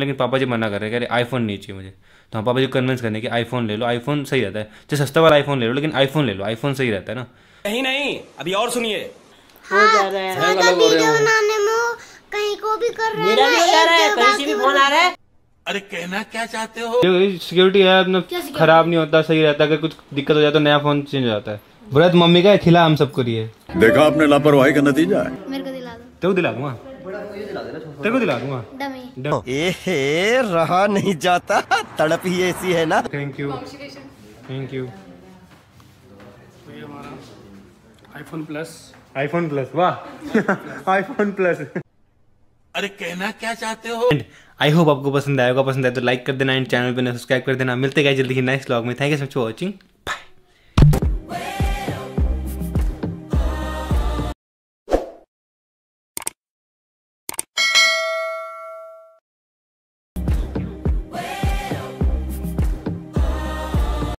लेकिन पापा जी मना कर रहे हैं कह रहे आईफोन नहीं चाहिए मुझे तो हम पापा जी कन्विंस करने कि आईफोन ले लो आईफोन सही रहता है जो सस्ता वाला आईफोन ले लो लेकिन आईफोन ले लो आईफोन सही रहता है ना नहीं नहीं अभी और सुनिए हाँ, अरे कहना क्या चाहते हो सिक्योरिटी है अपना खराब नहीं होता सही रहता अगर कुछ दिक्कत हो जाए तो नया फोन चेंज हो जाता है व्रत तो मम्मी का खिला हम सबको लिए देखा आपने लापरवाही का नतीजा है मेरे को दिला दो तो दिला दूंगा तेरे को दिला दूंगा ए रहा नहीं जाता तड़प ही ऐसी है ना thank you thank you iPhone plus iPhone plus वाह आईफोन प्लस अरे कहना क्या चाहते हो आई होप आपको पसंद आएगा पसंद आए तो लाइक कर देना एंड चैनल पर सब्सक्राइब कर देना मिलते गए जल्दी ही नेक्स्ट ब्लॉग में thank you so much for watching